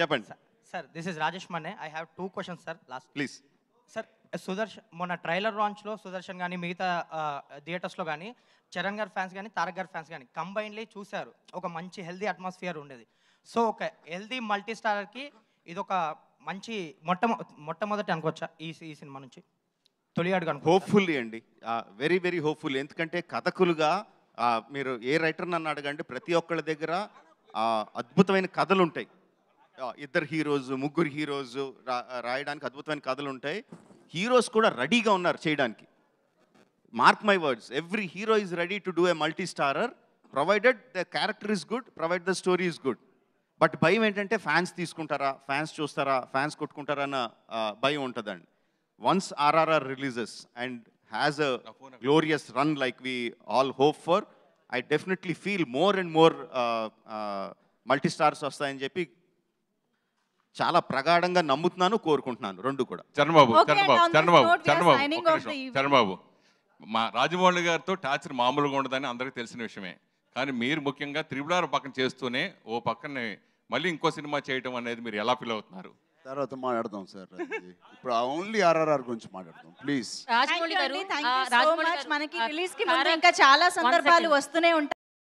చెప్పండి sir sir this is Rajesh మనే I have two questions sir last please sir Sudarshan మొన్న trailer లాంచ్లో Sudarshan కానీ మిగతా థియేటర్స్లో కానీ చరణ్ గారి ఫ్యాన్స్ కానీ తారక్ గారి ఫ్యాన్స్ కానీ కంబైన్లీ చూశారు ఒక మంచి హెల్దీ అట్మాస్ఫియర్ ఉండేది సో ఒక హెల్దీ మల్టీ స్టార్కి ఇది ఒక మంచి మొట్ట మొట్టమొదటి అనుకోవచ్చా ఈ ఈ సినిమా నుంచి తొలి అడుగు హోప్ఫుల్లీ అండి వెరీ వెరీ హోప్ఫుల్ ఎందుకంటే కథకులుగా మీరు ఏ రైటర్ నన్ను అడగండి ప్రతి ఒక్కళ్ళ దగ్గర అద్భుతమైన కథలు ఉంటాయి ఇద్దరు హీరోస్ ముగ్గురు హీరోస్ రాయడానికి అద్భుతమైన కథలు ఉంటాయి హీరోస్ కూడా రెడీగా ఉన్నారు చేయడానికి mark my words every hero is ready to do a multi starrer provided the character is good provide the story is good but భయం ఏంటంటే ఫ్యాన్స్ తీసుకుంటారా ఫ్యాన్స్ చూస్తారా ఫ్యాన్స్ కొట్టుకుంటారా అన్న భయం ఉంటుందండి once RRR releases and has a glorious run like we all hope for I definitely feel more and more multi stars వస్తాయని చెప్పి చాలా ప్రగాఢంగా నమ్ముతున్నాను కోరుకుంటున్నాను రెండు కూడా చరణబాబు చరణబాబు చరణబాబు చరణబాబు చరణబాబు మా రాజమౌళి గారితో టార్చర్ మామూలుగా ఉండదని అందరికీ తెలిసిన విషయమే కానీ మీరు ముఖ్యంగా త్రిబులారు పక్కన చేస్తూనే ఓ పక్కనే మళ్ళీ ఇంకో సినిమా చేయటం అనేది మీరు ఎలా ఫీల్ అవుతున్నారు తర్వాత మాట్లాడదాం సార్ ఇప్పుడు ఓన్లీ ఆర్ఆర్ఆర్ గురించి మాట్లాడదాం ప్లీజ్ మనకి రిలీజ్ కి ఇంకా చాలా సందర్భాలు వస్తూనే ఉంటాయి